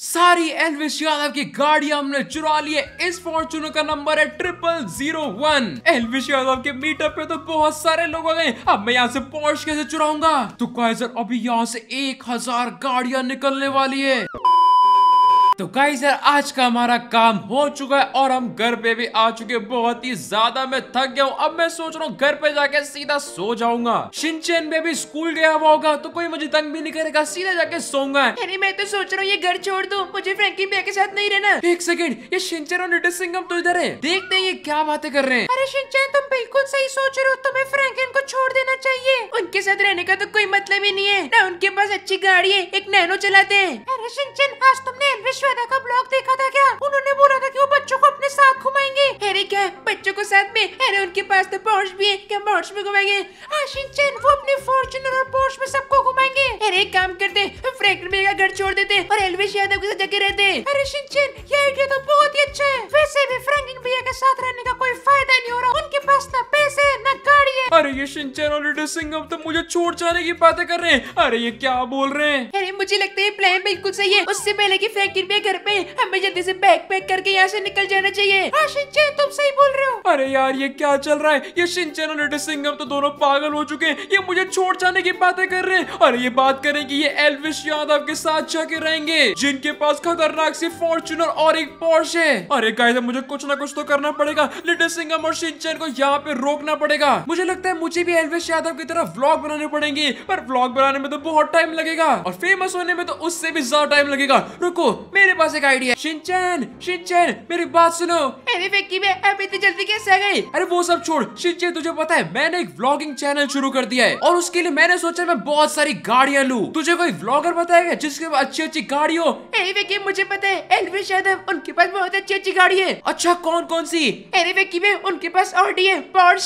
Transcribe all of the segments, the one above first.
सारी एलविश यादव की गाड़ी हमने चुरा लिए इस फॉर्चूनर का नंबर है triple zero one Elvish Yadav के मीटअप पे तो बहुत सारे लोग आ गए अब मैं यहाँ से पॉर्च कैसे चुराऊंगा तो काइजर अभी यहाँ से एक हजार गाड़ियां निकलने वाली है तो गाइस यार आज का हमारा काम हो चुका है और हम घर पे भी आ चुके हैं बहुत ही ज्यादा मैं थक गया हूँ अब मैं सोच रहा हूँ घर पे जाके सीधा सो जाऊंगा शिनचैन भी स्कूल गया हुआ होगा तो कोई मुझे तंग भी नहीं करेगा सीधा जाके सोऊंगा अरे मैं तो सोच रहा हूँ ये घर छोड़ दो मुझे फ्रेंकी भैया के साथ नहीं रहना एक सेकेंड ये शिनचैन और लिटिल सिंह तो इधर है देखते हैं ये क्या बातें कर रहे हैं अरे शिनचैन तुम बिल्कुल सही सोच रहे हो तुम्हें फ्रेंकिन को छोड़ देना चाहिए उनके साथ रहने का तो कोई मतलब ही नहीं है ना उनके पास अच्छी गाड़ी है एक नैनो चलाते हैं अरे शिनचैन आज तुमने शाना का ब्लॉग देखा था क्या उन्होंने बोला था कि वो बच्चों को अपने साथ घुमाएंगे अरे क्या बच्चों को साथ में अरे उनके पास तो पोर्श भी है क्या पोर्श में घुमाएंगे आशीन चैन वो अपने फॉर्चुनर और पोर्श में सबको घुमाएंगे अरे एक काम करते फ्रैंकलिन मेरा घर छोड़ देते और एलविश यादव की जगह रहते अरे शिनचैन ये आइडिया तो बहुत ही अच्छा है वैसे भी फ्रैंकलिन भैया के साथ रहने का कोई फायदा नहीं हो रहा उनके पास न पैसे न गाड़ी है अरे ये शिनचैन और लिटिल सिंह अब तो मुझे छोड़ जाने की बातें कर रहे हैं अरे ये क्या बोल रहे हैं मुझे लगता है प्लान बिल्कुल सही है उससे पहले की फैक्ट्री में घर पे हमें जल्दी से बैग पैक करके यहाँ से निकल जाना चाहिए हाँ तुम सही बोल रहे हो अरे यार ये क्या चल रहा है ये सिंचन और लिटिल तो दोनों पागल हो चुके हैं ये मुझे छोड़ जाने की बातें कर रहे हैं अरे ये बात करें कि ये एलविश यादव के साथ जाके रहेंगे जिनके पास खतरनाक सी फॉर्चुनर और एक पोर्श है अरे गाइस मुझे कुछ ना कुछ तो करना पड़ेगा लिटिल सिंगम और सिंचन को यहाँ पे रोकना पड़ेगा मुझे लगता है मुझे भी एलविश यादव की तरह व्लॉग बनाने पड़ेंगे पर व्लॉग बनाने में तो बहुत टाइम लगेगा और फेमस सोने में तो उससे भी ज्यादा टाइम लगेगा रुको मेरे पास एक आइडिया शिनचैन शिनचैन मेरी बात सुनो इतनी जल्दी कैसे आ गई अरे वो सब छोड़ शिंचन तुझे पता है मैंने एक व्लॉगिंग चैनल शुरू कर दिया है और उसके लिए मैंने सोचा मैं बहुत सारी गाड़ियाँ लू तुझे कोई व्लॉगर बताएगा जिसके पास अच्छी अच्छी गाड़ी हो मुझे पता है एलवी यादव उनके पास बहुत अच्छी अच्छी गाड़ी है अच्छा कौन कौन सी अरे विक्की में उनके पास ऑडी है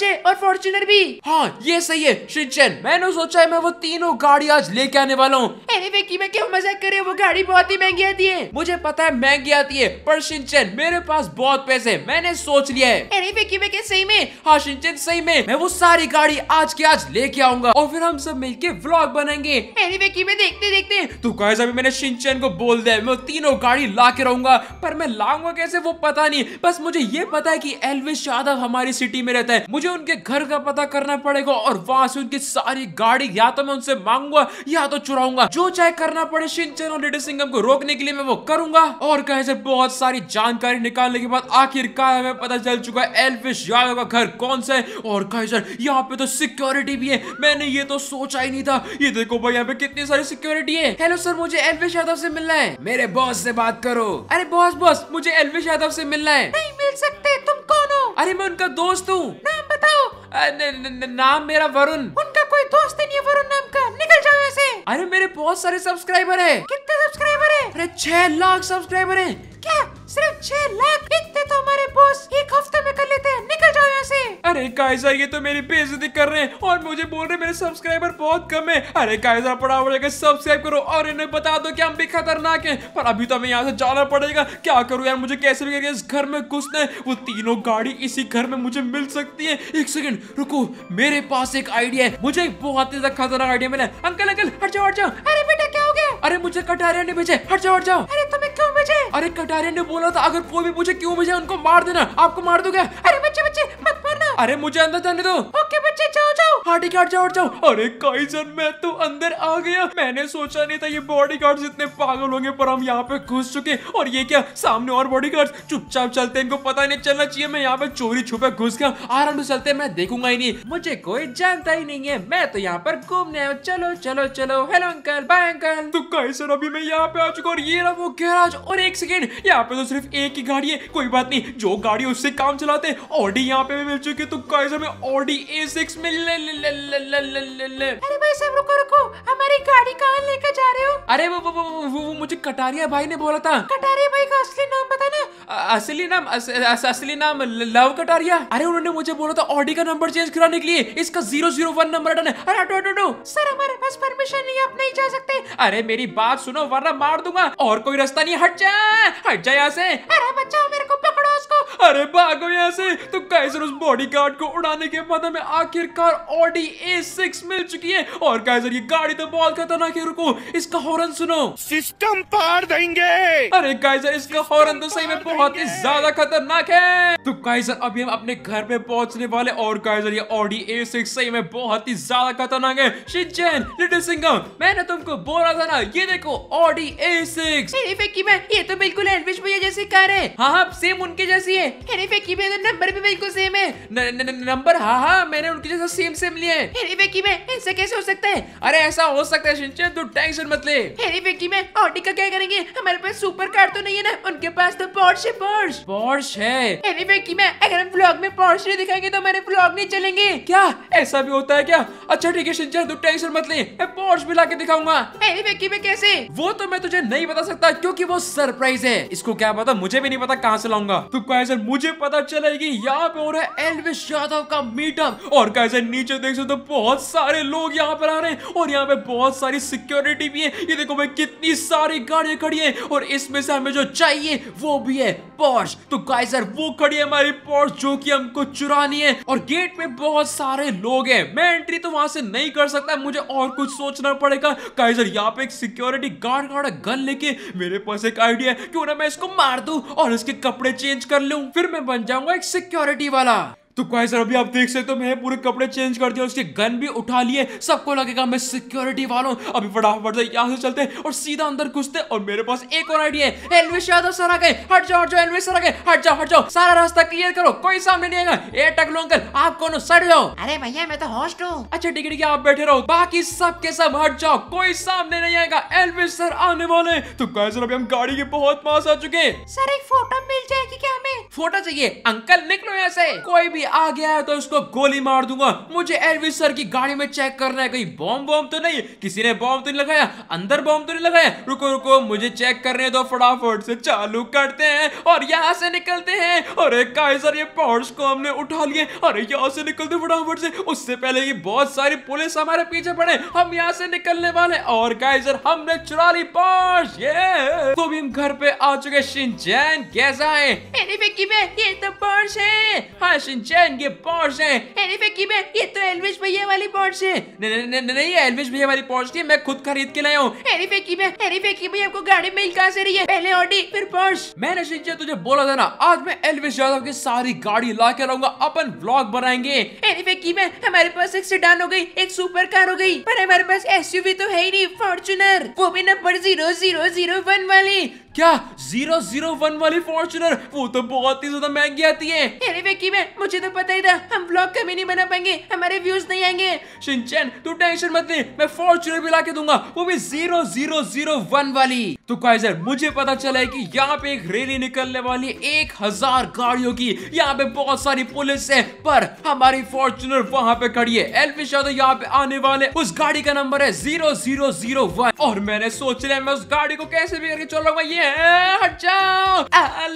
है और फॉर्चुनर भी हाँ ये सही है शिंचन मैंने सोचा है मैं वो तीनों गाड़ी आज लेके आने वाला हूँ अरे विक्की में क्यों मजाक करे वो गाड़ी बहुत ही महंगी आती है मुझे पता है महंगी आती है पर सिंचन मेरे पास बहुत पैसे मैंने सोच लिया है विक्की में सही में हाँ सिंचन सही में मैं वो सारी गाड़ी आज के आज लेके आऊंगा और फिर हम सब के ब्लॉग बनाएंगे में देखते देखते तो गाइस अभी मैंने सिंचन को बोल दिया मैं तीनों गाड़ी ला के रहूंगा पर मैं लाऊंगा कैसे वो पता नहीं बस मुझे ये पता है की एलविश यादव हमारी सिटी में रहता है मुझे उनके घर का पता करना पड़ेगा और वहाँ से उनकी सारी गाड़ी या तो मैं उनसे मांगूंगा या तो चुराऊंगा जो चाहे कर करना पड़े शिनचैन और लेडी सिंगम को रोकने के लिए मैं वो करूंगा और कहे से बहुत सारी जानकारी निकालने के बाद आखिरकार हमें पता चल चुका है एल्फिश यादव का घर कौन सा है और कहे सर यहाँ पे तो सिक्योरिटी भी है मैंने ये तो सोचा ही नहीं था ये देखो भाई यहाँ पे कितनी सारी सिक्योरिटी है हेलो सर मुझे एल्फिश यादव से मिलना है मेरे बॉस से बात करो अरे बॉस बॉस मुझे एल्फिश यादव से मिलना है नहीं मिल सकते तुम कौन हो अरे मैं उनका दोस्त हूँ नाम बताओ नाम मेरा वरुण उनका कोई दोस्त नहीं है वरुण नाम का निकल जाओ ऐसे अरे मेरे बहुत सारे सब्सक्राइबर है कितने सब्सक्राइबर है अरे छह लाख सब्सक्राइबर है क्या सिर्फ छह लाख इतने तो हमारे बॉस यहाँ से अरे कायजा ये तो मेरी बेजती कर रहे हैं और मुझे बोल रहे मेरे सब्सक्राइबर बहुत कम है अरे कायजा पड़ा जाकर सब्सक्राइब करो और इन्हें बता दो कि हम भी खतरनाक है पर अभी तो हमें यहाँ से जाना पड़ेगा क्या करूँ यार मुझे कैसे भी करके इस घर में घुसना है वो तीनों गाड़ी इसी घर में मुझे मिल सकती है एक सेकेंड रुको मेरे पास एक आइडिया है मुझे एक बहुत ही ज्यादा खतरनाक आइडिया मिला अंकल अंकल हट जाओ हट जाओ अरे बेटा क्या हो गया अरे मुझे कटारिया ने भेजे हट जाओ हट जाओ अरे तुम्हें क्यों मुझे अरे कटारिया ने बोला था अगर कोई भी पूछे क्यों मुझे उनको मार देना आपको मार दोगे अरे बच्चे बच्चे मत अरे मुझे अंदर जाने दो ओके बच्चे जाओ जाओ बॉडी गार्ड जाओ जाओ अरे काइजन मैं तो अंदर आ गया मैंने सोचा नहीं था ये बॉडी गार्ड इतने पागल होंगे पर हम यहाँ पे घुस चुके और ये क्या सामने और बॉडी गार्ड चुपचाप चलते इनको पता नहीं चलना चाहिए मैं यहाँ पे चोरी छुपे घुस गया आराम से चलते मैं देखूंगा ही नहीं मुझे कोई जानता ही नहीं है मैं तो यहाँ पर घूमने आया चलो चलो चलो हेलो अंकल बाय अंकल तो कैसे अभी मैं यहाँ पे आ चुका और ये रहा वो गैराज और एक सेकेंड यहाँ पे तो सिर्फ एक ही गाड़ी है कोई बात नहीं जो गाड़ी उससे काम चलाते ऑडी यहाँ पे भी मिल चुकी के तो गाइस हमें ऑडी A6 मिलने अरे भाई साहब रुको रुको हमारी गाड़ी कहाँ लेकर जा रहे हो अरे वो वो, वो, वो, वो, वो मुझे कटारिया भाई ने बोला था कटारिया भाई का असली नाम पता ना असली नाम अस, अस, असली नाम लव कटारिया अरे उन्होंने मुझे बोला था ऑडी का नंबर चेंज कराने के लिए इसका जीरो जीरो वन नंबर है अरे हटो हटो हटो सर हमारे पास परमिशन नहीं आप नहीं जा सकते अरे मेरी बात सुनो वरना मार दूंगा और कोई रास्ता नहीं हट जा हट जा यहाँ से अरे बच्चा मेरा अरे भागो यहाँ से तो कैसर उस बॉडी गार्ड को उड़ाने के बाद हमें आखिरकार ऑडी ए सिक्स मिल चुकी है और कैसर ये गाड़ी तो बहुत खतरनाक है रुको इसका हॉर्न सुनो सिस्टम पार देंगे अरे कैसर इसका हॉर्न तो, तो सही में बहुत ही ज्यादा खतरनाक है तो कैसर अभी हम अपने घर में पहुंचने वाले और कैसर ये ऑडी ए सिक्स सही में बहुत ही ज्यादा खतरनाक है शिजन लिटिल सिंगम मैंने तुमको बोला था ना ये देखो ऑडी ए सिक्स ये तो बिल्कुल एलविश भैया जैसी कार है हाँ हाँ सेम उनके जैसी है हरीफ की में नंबर भी बिल्कुल सेम है नंबर हाँ हाँ मैंने उनके जैसा सेम सेम लिया है ऐसा कैसे हो सकता है अरे ऐसा हो सकता है तू टेंशन मत ले में ऑडी का क्या करेंगे हमारे पास सुपर कार तो नहीं है ना उनके पास तो पोर्श है पोर्श पोर्श है की में अगर हम ब्लॉग में पोर्श नहीं दिखाएंगे तो हमारे ब्लॉग नहीं चलेंगे क्या ऐसा भी होता है क्या अच्छा ठीक है शिनचैन तू टेंशन मत ले मैं पोर्श भी ला के दिखाऊंगा में कैसे वो तो मैं तुझे नहीं बता सकता क्यूँकी वो सरप्राइज है इसको क्या पता मुझे भी नहीं पता कहाँ से लाऊंगा तू कैसे मुझे पता चला कि यहाँ पे हो रहा है एलविश यादव का मीटअप और कैसे नीचे देख सकते हो तो बहुत सारे लोग यहाँ पर आ रहे हैं और यहाँ पे बहुत सारी सिक्योरिटी भी है ये देखो भाई कितनी सारी गाड़ियां खड़ी है और इसमें से हमें जो चाहिए वो भी है पॉर्च तो गाइजर वो खड़ी है हमारी पॉर्च जो की हमको चुरानी है और गेट पे बहुत सारे लोग है मैं एंट्री तो वहां से नहीं कर सकता मुझे और कुछ सोचना पड़ेगा गाइजर यहाँ पे एक सिक्योरिटी गार्ड गार्ड गन लेके मेरे पास एक आइडिया है क्यों ना मैं इसको मार दू और इसके कपड़े चेंज कर लू फिर मैं बन जाऊंगा एक सिक्योरिटी वाला तो कहे सर अभी आप देख सकते हो मैंने पूरे कपड़े चेंज कर दिए उसके गन भी उठा लिए सबको लगेगा मैं सिक्योरिटी वालों अभी फटाफट से यहाँ से चलते और सीधा अंदर घुसते और मेरे पास एक और आइडिया है यादव सर आ गए हट जाओ हट जाओ एलविश सर आ गए हट जाओ हट जाओ सारा रास्ता क्लियर करो कोई सामने नहीं आएगा ए टकलो अंकल आप कौन हो सड़ जाओ अरे भैया मैं तो होस्ट हूँ अच्छा टिकट आप बैठे रहो बाकी सब के सब हट जाओ कोई सामने नहीं आएगा एलविश सर आने वाले तो कहे सर अभी हम गाड़ी के बहुत पास आ चुके सर एक फोटो मिल जाएगी क्या हमें फोटो चाहिए अंकल निकलो यहाँ से कोई भी आ गया है तो उसको गोली मार दूंगा मुझे एलविस सर की गाड़ी में चेक करना है कहीं बॉम्ब बॉम्ब तो नहीं किसी ने बॉम्ब तो नहीं लगाया अंदर बॉम्ब तो नहीं लगाया रुको रुको मुझे चेक करने दो फटाफट से चालू करते हैं और यहाँ से निकलते हैं और एक सर ये पॉर्ट्स को हमने उठा लिए अरे यहाँ से निकलते फटाफट से उससे पहले ये बहुत सारी पुलिस हमारे पीछे पड़े हम यहाँ से निकलने वाले और गाइजर हमने चुरा ली पॉर्ट्स ये तो भी हम घर पे आ चुके शिनचैन कैसा है Ekibe ये तो Porsche है हाँ सिंचन ये Porsche है एनिफ एकिबे ये तो एल्विश भैया वाली Porsche है नहीं नहीं नहीं एल्विश भैया वाली Porsche नहीं मैं खुद खरीद के लाया हूँ अरे एनिफ अरे एनिफ एकिबे आपको गाड़ी मिल कहाँ से रही है पहले ऑडी फिर पोर्श मैंने सिंचन तुझे बोला था ना आज मैं एल्विश यादव की सारी गाड़ी ला के लाऊंगा अपन ब्लॉग बनाएंगे अरे एनिफ एकिबे हमारे पास एक सेडान हो गई एक सुपर कार हो गई पर हमारे पास एसयूवी तो है ही नहीं फॉर्चुनर वो भी number zero zero zero one वाली क्या जीरो जीरो वन वाली फॉर्चुनर वो तो बहुत ही ज्यादा महंगी आती है अरे विकी में मुझे तो पता ही था हम ब्लॉग कभी नहीं बना पाएंगे हमारे व्यूज नहीं आएंगे शिनचैन तू टेंशन मत ले मैं फॉर्चुनर भी ला के दूंगा वो भी जीरो जीरो जीरो वन वाली तो काइजर मुझे पता चला है कि यहाँ पे एक रैली निकलने वाली एक हजार गाड़ियों की यहाँ पे बहुत सारी पुलिस है पर हमारी फॉर्चुनर वहाँ पे खड़ी है एलविश यादव यहाँ पे आने वाले उस गाड़ी का नंबर है जीरो जीरो जीरो वन और मैंने सोच लिया मैं उस गाड़ी को कैसे भी करके चल रहा हूँ ये है हट जाओ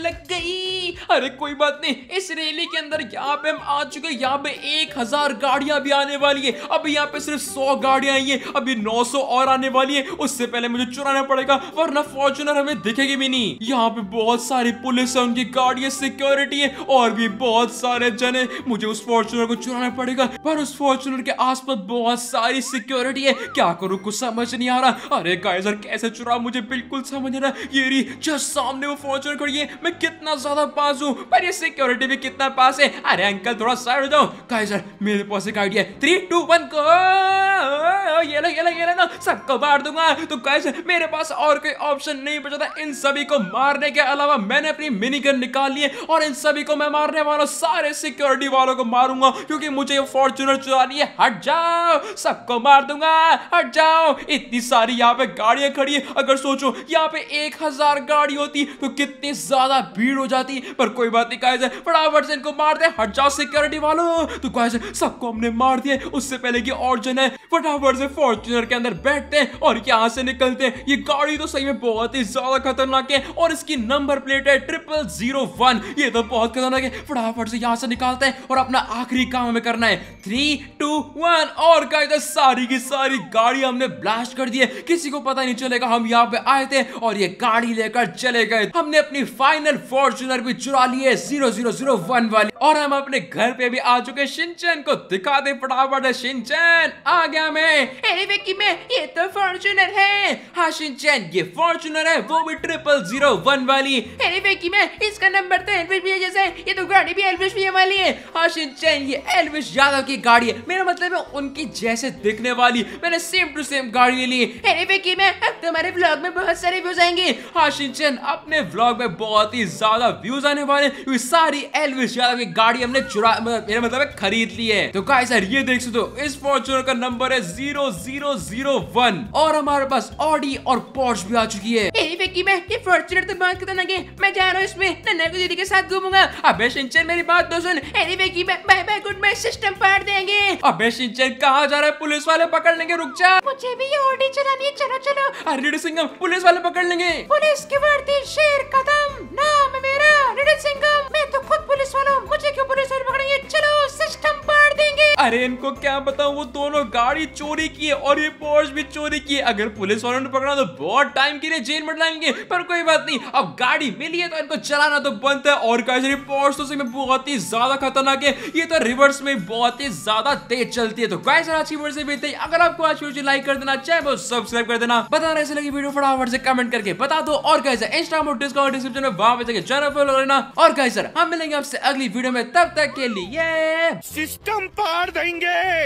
लग गई अरे कोई बात नहीं इस रैली के अंदर यहाँ पे हम आ चुके हैं यहाँ पे एक हजार गाड़िया भी आने वाली है अभी यहाँ पे सिर्फ सौ गाड़िया आई है अभी नौ सौ और आने वाली है उससे पहले मुझे चुराना पड़ेगा वरना फॉर्चुनर हमें दिखेगी भी नहीं यहाँ पे बहुत सारी पुलिस है उनकी गाड़ी सिक्योरिटी है और भी बहुत सारे जने मुझे उस फॉर्चुनर को चुराना पड़ेगा पर उस फॉर्चुनर के आस बहुत सारी सिक्योरिटी है क्या करूँ कुछ समझ नहीं आ रहा अरे गाइजर कैसे चुरा मुझे बिल्कुल समझ नहीं रहा ये मेरी जस्ट सामने वो फॉर्चून खड़ी है मैं कितना ज्यादा पास हूँ पर ये सिक्योरिटी भी कितना पास है अरे अंकल थोड़ा साइड हो जाओ सर मेरे पास एक आइडिया थ्री टू वन को ये ले ये ले ये ले ना सबको मार दूंगा तो कैसे मेरे पास और कोई ऑप्शन नहीं बचा था इन सभी को मारने के अलावा मैंने अपनी मिनी गन निकाल लिए और इन सभी को मैं मारने वाला सारे सिक्योरिटी वालों को मारूंगा क्योंकि मुझे ये फॉर्चुनर चुरानी है हट जाओ सबको मार दूंगा हट जाओ इतनी सारी यहाँ पे गाड़ियां खड़ी है अगर सोचो यहाँ पे एक हजार गाड़ी होती तो कितनी ज्यादा भीड़ हो जाती पर कोई बात नहीं गाइस फटाफट से इनको मार दे हट जाओ सिक्योरिटी वालों तो गाइस सबको हमने मार दिया उससे पहले की और जन है फटाफट से फॉर्चुनर के अंदर बैठते हैं और यहाँ से निकलते हैं ये गाड़ी तो सही में बहुत ही ज्यादा खतरनाक है और इसकी नंबर प्लेट है ट्रिपल जीरो वन ये तो बहुत खतरनाक है फटाफट से यहाँ से निकालते हैं और अपना आखिरी काम हमें करना है थ्री टू वन और गाइस सारी की सारी गाड़ी हमने ब्लास्ट कर दी है किसी को पता नहीं चलेगा हम यहाँ पे आए थे और ये गाड़ी लेकर चले गए हमने अपनी फाइनल फॉर्चुनर भी चुरा ली है जीरो जीरो जीरो वन वाली और हम अपने घर पे भी आ चुके शिनचैन को दिखा दे फटाफट शिनचैन आ गया मैं ए, मेरे की मैं ये तो फॉर्चुनर है हाशिन चैन ये फॉर्चुनर है वो भी ट्रिपल जीरो वन वाली अरे की मैं इसका नंबर तो एलविश भी है जैसे ये तो गाड़ी भी एलविश भी है वाली है हाशिन चैन ये एलविश यादव की गाड़ी है मेरा मतलब है उनकी जैसे दिखने वाली मैंने सेम टू सेम गाड़ी ले ली अरे की मैं अब तुम्हारे ब्लॉग में बहुत सारे व्यूज आएंगे हाशिन चैन अपने ब्लॉग में बहुत ही ज्यादा व्यूज आने वाले सारी एलविश यादव की गाड़ी हमने चुरा मेरा मतलब खरीद ली है तो कहा यार ये देख सो इस फॉर्चुनर का नंबर है जीरो 0001 और हमारे पास ऑडी और पॉर्च भी आ चुकी है hey, फेकी मैं ये फॉर्चुनर तो बहुत खतरनाक है मैं जा रहा हूँ इसमें नन्ना को दीदी के साथ घूमूंगा अबे शिनचैन मेरी बात तो सुन अरे फेकी मैं bye bye good bye system फाड़ देंगे अबे शिनचैन कहाँ जा रहा है पुलिस वाले पकड़ लेंगे रुक जा मुझे भी ये ऑडी चलानी है चलो चलो अरे सिंगम पुलिस वाले पकड़ लेंगे पुलिस की वर्दी शेर कदम नाम मेरा रिडल सिंगम मैं तो खुद पुलिस वाला हूँ मुझे अरे इनको क्या बताऊं वो दोनों गाड़ी चोरी किए और ये पोर्स भी चोरी किए अगर पुलिस वालों ने पकड़ा तो बहुत टाइम के लिए जेल में डालेंगे पर कोई बात नहीं अब गाड़ी मिली है तो इनको चलाना तो बंद है और कैसे पोर्स तो में बहुत ही ज्यादा खतरनाक है ये तो रिवर्स में बहुत ही ज्यादा तेज चलती है तो गाइस आज की वीडियो से अगर आपको आज वीडियो लाइक कर देना चाहे वो सब्सक्राइब कर देना बता रहे लगी वीडियो फटाफट से कमेंट करके बता दो और कैसे इंस्टाग्राम और डिस्काउंट डिस्क्रिप्शन में वहां पर चैनल फॉलो करना और कैसे हम मिलेंगे आपसे अगली वीडियो में तब तक के लिए सिस्टम पार देंगे